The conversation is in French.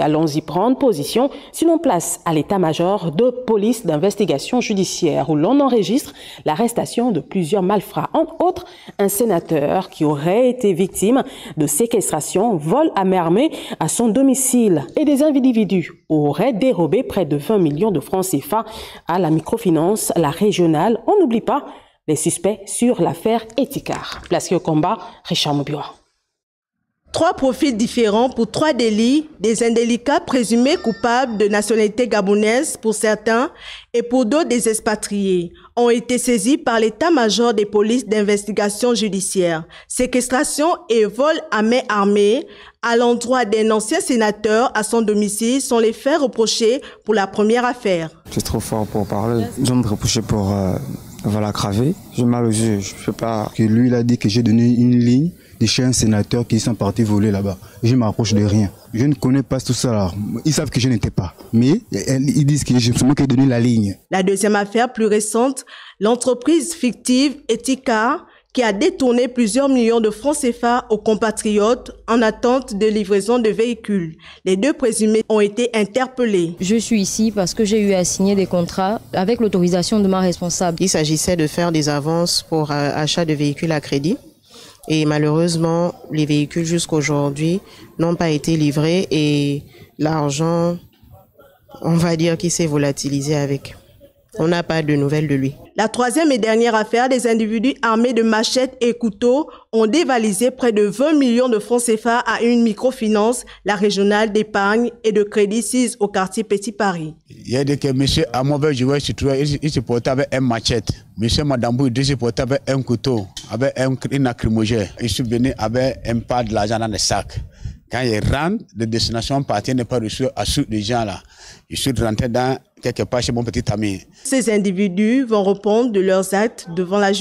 Allons-y prendre position si l'on place à l'état-major de police d'investigation judiciaire où l'on enregistre l'arrestation de plusieurs malfrats, entre autres un sénateur qui aurait été victime de séquestration, vol à main à son domicile et des individus auraient dérobé près de 20 millions de francs CFA à la microfinance, la régionale. On n'oublie pas les suspects sur l'affaire Etikar. Place au combat, Richard Mobioa. Trois profils différents pour trois délits, des indélicats présumés coupables de nationalité gabonaise pour certains et pour d'autres des expatriés, ont été saisis par l'état-major des polices d'investigation judiciaire. Séquestration et vol à main armée à l'endroit d'un ancien sénateur à son domicile sont les faits reprochés pour la première affaire. C'est trop fort pour parler. Ils me reproché pour... Euh, la craver. J'ai mal aux yeux. Je sais pas. Que lui, il a dit que j'ai donné une ligne des chez un sénateur qui sont partis voler là-bas. Je m'approche de rien. Je ne connais pas tout ça. Ils savent que je n'étais pas. Mais ils disent que je me suis donné la ligne. La deuxième affaire plus récente, l'entreprise fictive Etika qui a détourné plusieurs millions de francs CFA aux compatriotes en attente de livraison de véhicules. Les deux présumés ont été interpellés. Je suis ici parce que j'ai eu à signer des contrats avec l'autorisation de ma responsable. Il s'agissait de faire des avances pour euh, achat de véhicules à crédit et malheureusement, les véhicules jusqu'à aujourd'hui n'ont pas été livrés et l'argent, on va dire qui s'est volatilisé avec. On n'a pas de nouvelles de lui. La troisième et dernière affaire, des individus armés de machettes et couteaux ont dévalisé près de 20 millions de francs CFA à une microfinance, la régionale d'épargne et de crédit 6 au quartier Petit Paris. Il y a des que monsieur à mauvais se il, se portait avec une machette. Monsieur Madambou, il se portait avec un couteau avec un, une lacrymogène. Ils sont venus avec un pas de l'argent dans le sac. Quand ils rentrent, les destination ne n'est pas reçu à ceux des gens-là. Ils sont rentrés dans quelque part chez mon petit ami. Ces individus vont répondre de leurs actes devant la justice.